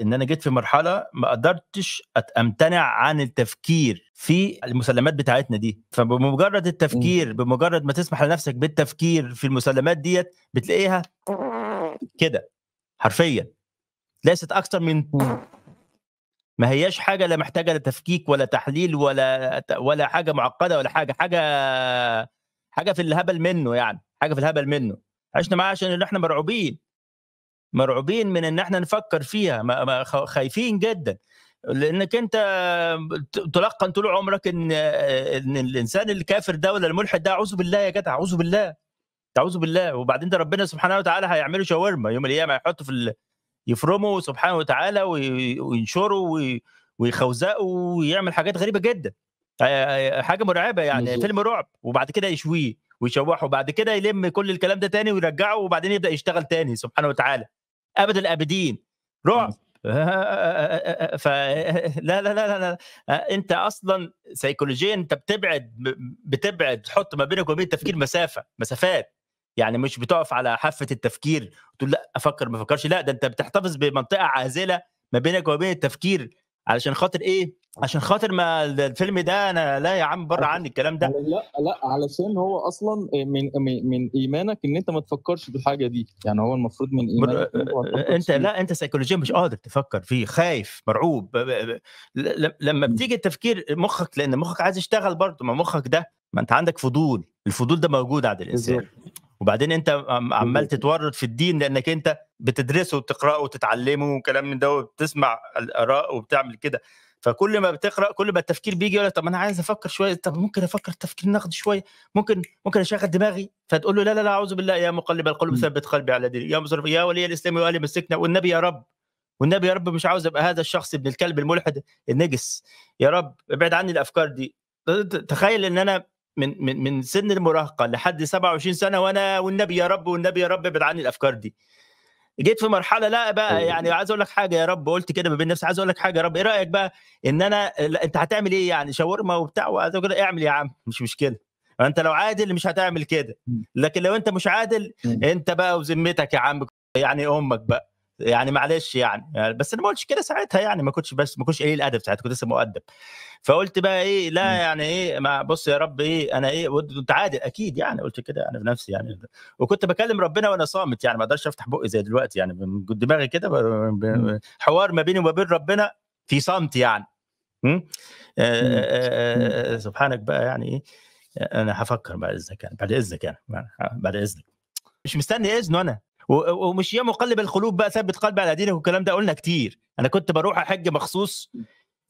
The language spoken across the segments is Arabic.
ان انا جيت في مرحله ما قدرتش امتنع عن التفكير في المسلمات بتاعتنا دي فبمجرد إمم. التفكير بمجرد ما تسمح لنفسك بالتفكير في المسلمات ديت بتلاقيها كده حرفيا ليست اكثر من إمم. ما هياش حاجه لا محتاجه لتفكيك ولا تحليل ولا ولا حاجه معقده ولا حاجه حاجه حاجه في الهبل منه يعني حاجه في الهبل منه عشنا معاه عشان احنا مرعوبين مرعوبين من ان احنا نفكر فيها خايفين جدا لانك انت تلقن طول عمرك ان ان الانسان الكافر ده ولا الملحد ده اعوذ بالله يا جدع اعوذ بالله اعوذ بالله وبعدين ده ربنا سبحانه وتعالى هيعملوا شاورما يوم الايام هيحطوا في يفرموا سبحانه وتعالى وينشروا ويخوزقوا ويعمل حاجات غريبه جدا حاجه مرعبه يعني مزيد. فيلم رعب وبعد كده يشويه ويشوحه وبعد كده يلم كل الكلام ده تاني ويرجعه وبعدين يبدا يشتغل تاني سبحانه وتعالى ابد الابدين رعب فلا لا لا لا انت اصلا سيكولوجيا انت بتبعد بتبعد تحط ما بينك وبين التفكير مسافه مسافات يعني مش بتقف على حافه التفكير تقول لا افكر ما افكرش لا ده انت بتحتفظ بمنطقه عازله ما بينك وبين التفكير علشان خاطر ايه عشان خاطر ما الفيلم ده انا لا يا عم بره عني الكلام ده لا لا علشان هو اصلا من من ايمانك ان انت ما تفكرش في الحاجه دي يعني هو المفروض من ايمانك انت, انت لا انت سيكولوجيا مش قادر تفكر فيه خايف مرعوب لما بتيجي التفكير مخك لان مخك عايز يشتغل برضه ما مخك ده ما انت عندك فضول الفضول ده موجود عند الانسان وبعدين انت عمال تتورط في الدين لانك انت بتدرسه وتقراه وتتعلمه وكلام من ده وبتسمع الاراء وبتعمل كده فكل ما بتقرا كل ما التفكير بيجي يقول لك طب انا عايز افكر شويه طب ممكن افكر التفكير نقدي شويه ممكن ممكن اشغل دماغي فتقول له لا لا لا اعوذ بالله يا مقلب القلوب ثبت قلبي على دينك يا مصرف يا ولي الاسلام يا ولي مسكنا والنبي يا رب والنبي يا رب مش عاوز ابقى هذا الشخص ابن الكلب الملحد النجس يا رب ابعد عني الافكار دي تخيل ان انا من من من سن المراهقه لحد 27 سنه وانا والنبي يا رب والنبي يا رب ابعد عني الافكار دي جيت في مرحله لا بقى أيوة. يعني عايز اقول لك حاجه يا رب قلت كده ما بين نفسي عايز اقول لك حاجه يا رب ايه رايك بقى ان انا انت هتعمل ايه يعني شاورما وبتاع وعايز اقول اعمل يا عم مش مشكله انت لو عادل مش هتعمل كده لكن لو انت مش عادل انت بقى وذمتك يا عم يعني امك بقى يعني معلش يعني،, يعني, بس انا ما قلتش كده ساعتها يعني ما كنتش بس ما كنتش قليل الادب ساعتها كنت لسه مؤدب فقلت بقى ايه لا يعني ايه ما بص يا رب ايه انا ايه كنت عادل اكيد يعني قلت كده انا بنفسي يعني وكنت بكلم ربنا وانا صامت يعني ما اقدرش افتح بقي زي دلوقتي يعني دماغي كده حوار ما بيني وما بين ربنا في صمت يعني آآ آه، آه، آه، سبحانك بقى يعني ايه انا هفكر بعد اذنك يعني بعد اذنك يعني بعد اذنك مش مستني اذنه انا ومش يا مقلب القلوب بقى ثبت قلبي على دينك والكلام ده قلنا كتير انا كنت بروح احج مخصوص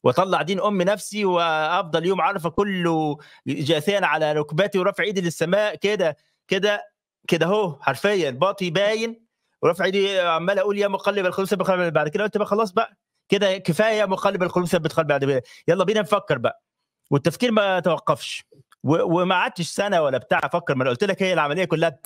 واطلع دين ام نفسي وافضل يوم عرفه كله جاثيا على ركبتي ورفع ايدي للسماء كده كده كده اهو حرفيا باطي باين ورفع ايدي عمال اقول يا مقلب القلوب ثبت قلبي بعد كده قلت بقى خلاص بقى كده كفايه يا مقلب القلوب ثبت قلبي بعد كده يلا بينا نفكر بقى والتفكير ما توقفش وما قعدتش سنه ولا بتاع افكر ما انا قلت لك هي العمليه كلها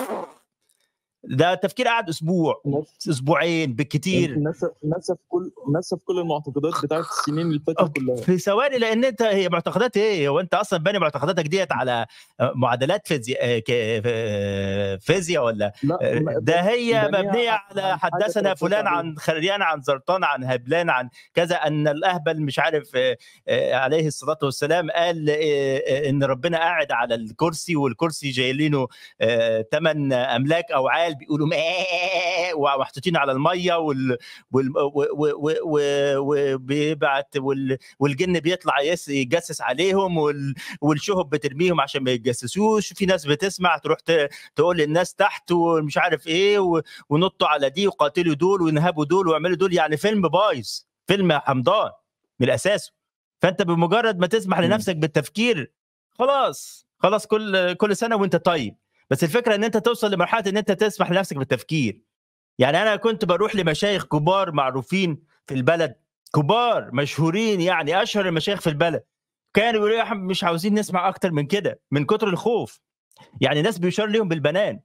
ده تفكير قعد اسبوع نفس اسبوعين بالكتير نسف كل نسف كل المعتقدات بتاعت السنين اللي فاتت كلها في ثواني لان انت هي معتقدات ايه هو انت اصلا باني معتقداتك ديت على معادلات فيزياء آه، فيزياء ولا لا آه، ده هي مبنيه على حدثنا فلان عن خريان عن زرطان عن هبلان عن كذا ان الاهبل مش عارف آه، عليه الصلاه والسلام قال ان ربنا قاعد على الكرسي والكرسي جايلينه له املاك او عالي العيال بيقولوا ومحطوطين على الميه وال وبيبعت وال... والجن بيطلع يجسس عليهم وال... والشهب بترميهم عشان ما يتجسسوش في ناس بتسمع تروح ت... تقول للناس تحت ومش عارف ايه و... ونطوا على دي وقاتلوا دول ونهبوا دول واعملوا دول يعني فيلم بايظ فيلم حمضان من اساسه فانت بمجرد ما تسمح لنفسك بالتفكير خلاص خلاص كل كل سنه وانت طيب بس الفكره ان انت توصل لمرحله ان انت تسمح لنفسك بالتفكير يعني انا كنت بروح لمشايخ كبار معروفين في البلد كبار مشهورين يعني اشهر المشايخ في البلد كانوا بيقولوا احنا مش عاوزين نسمع اكتر من كده من كتر الخوف يعني ناس بيشار ليهم بالبنان